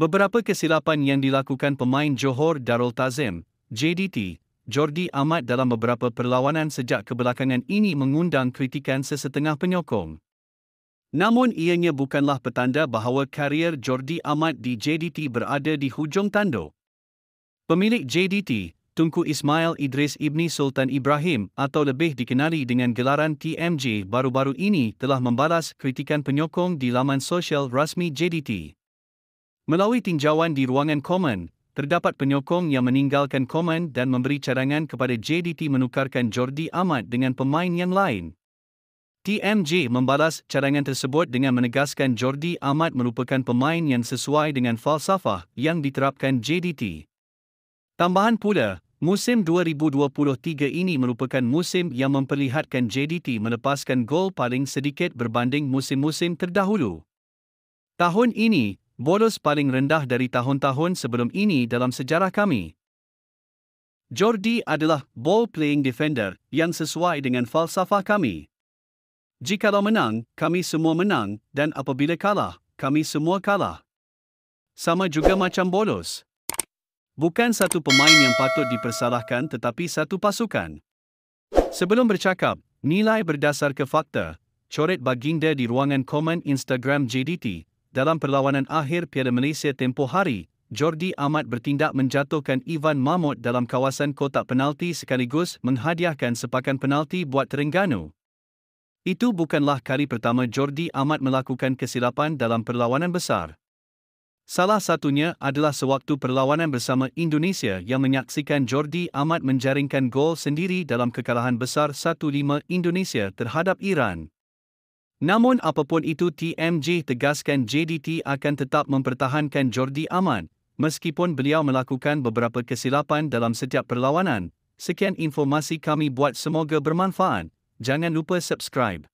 Beberapa kesilapan yang dilakukan pemain Johor Darul Tazim, JDT, Jordi Ahmad dalam beberapa perlawanan sejak kebelakangan ini mengundang kritikan sesetengah penyokong. Namun ianya bukanlah petanda bahawa karier Jordi Ahmad di JDT berada di hujung tanduk. Pemilik JDT, Tunku Ismail Idris Ibni Sultan Ibrahim atau lebih dikenali dengan gelaran TMJ baru-baru ini telah membalas kritikan penyokong di laman sosial rasmi JDT. Melalui tinjauan di ruangan komen, terdapat penyokong yang meninggalkan komen dan memberi cadangan kepada JDT menukarkan Jordi Ahmad dengan pemain yang lain. TMJ membalas cadangan tersebut dengan menegaskan Jordi Ahmad merupakan pemain yang sesuai dengan falsafah yang diterapkan JDT. Tambahan pula, musim 2023 ini merupakan musim yang memperlihatkan JDT melepaskan gol paling sedikit berbanding musim-musim terdahulu. Tahun ini, bonus paling rendah dari tahun-tahun sebelum ini dalam sejarah kami. Jordi adalah ball playing defender yang sesuai dengan falsafah kami. Jika Jikalau menang, kami semua menang dan apabila kalah, kami semua kalah. Sama juga macam bolos. Bukan satu pemain yang patut dipersalahkan tetapi satu pasukan. Sebelum bercakap, nilai berdasar ke fakta, coret baginda di ruangan komen Instagram JDT dalam perlawanan akhir Piala Malaysia tempoh hari, Jordi Ahmad bertindak menjatuhkan Ivan Mahmud dalam kawasan kotak penalti sekaligus menghadiahkan sepakan penalti buat Terengganu. Itu bukanlah kali pertama Jordi Ahmad melakukan kesilapan dalam perlawanan besar. Salah satunya adalah sewaktu perlawanan bersama Indonesia yang menyaksikan Jordi Ahmad menjaringkan gol sendiri dalam kekalahan besar 1-5 Indonesia terhadap Iran. Namun apapun itu TMJ tegaskan JDT akan tetap mempertahankan Jordi Aman, meskipun beliau melakukan beberapa kesilapan dalam setiap perlawanan. Sekian informasi kami buat semoga bermanfaat. Jangan lupa subscribe.